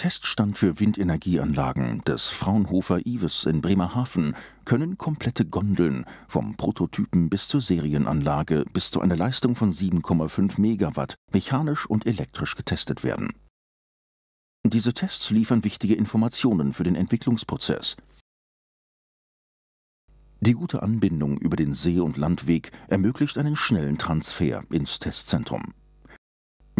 Teststand für Windenergieanlagen des Fraunhofer Ives in Bremerhaven können komplette Gondeln vom Prototypen bis zur Serienanlage bis zu einer Leistung von 7,5 Megawatt mechanisch und elektrisch getestet werden. Diese Tests liefern wichtige Informationen für den Entwicklungsprozess. Die gute Anbindung über den See- und Landweg ermöglicht einen schnellen Transfer ins Testzentrum.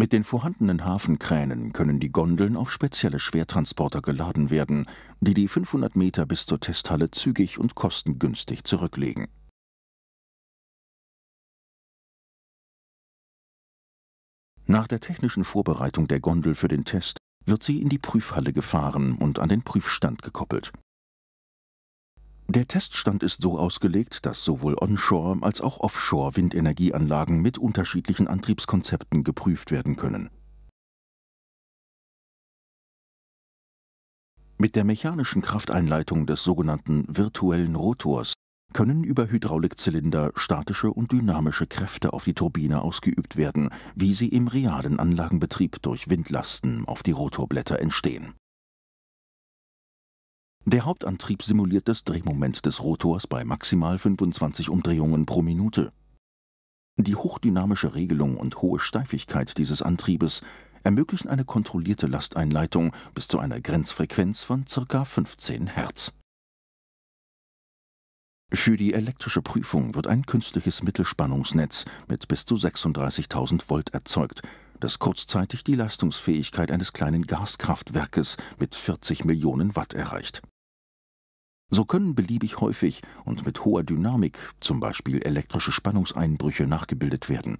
Mit den vorhandenen Hafenkränen können die Gondeln auf spezielle Schwertransporter geladen werden, die die 500 Meter bis zur Testhalle zügig und kostengünstig zurücklegen. Nach der technischen Vorbereitung der Gondel für den Test wird sie in die Prüfhalle gefahren und an den Prüfstand gekoppelt. Der Teststand ist so ausgelegt, dass sowohl Onshore- als auch Offshore-Windenergieanlagen mit unterschiedlichen Antriebskonzepten geprüft werden können. Mit der mechanischen Krafteinleitung des sogenannten virtuellen Rotors können über Hydraulikzylinder statische und dynamische Kräfte auf die Turbine ausgeübt werden, wie sie im realen Anlagenbetrieb durch Windlasten auf die Rotorblätter entstehen der Hauptantrieb simuliert das Drehmoment des Rotors bei maximal 25 Umdrehungen pro Minute. Die hochdynamische Regelung und hohe Steifigkeit dieses Antriebes ermöglichen eine kontrollierte Lasteinleitung bis zu einer Grenzfrequenz von ca. 15 Hertz. Für die elektrische Prüfung wird ein künstliches Mittelspannungsnetz mit bis zu 36.000 Volt erzeugt, das kurzzeitig die Leistungsfähigkeit eines kleinen Gaskraftwerkes mit 40 Millionen Watt erreicht. So können beliebig häufig und mit hoher Dynamik zum Beispiel elektrische Spannungseinbrüche nachgebildet werden.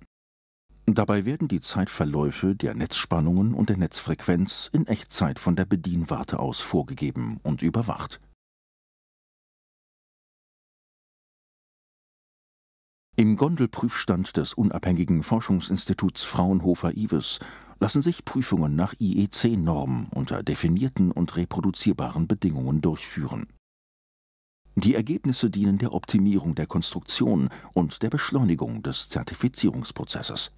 Dabei werden die Zeitverläufe der Netzspannungen und der Netzfrequenz in Echtzeit von der Bedienwarte aus vorgegeben und überwacht. Im Gondelprüfstand des unabhängigen Forschungsinstituts Fraunhofer-Ives lassen sich Prüfungen nach IEC-Normen unter definierten und reproduzierbaren Bedingungen durchführen die Ergebnisse dienen der Optimierung der Konstruktion und der Beschleunigung des Zertifizierungsprozesses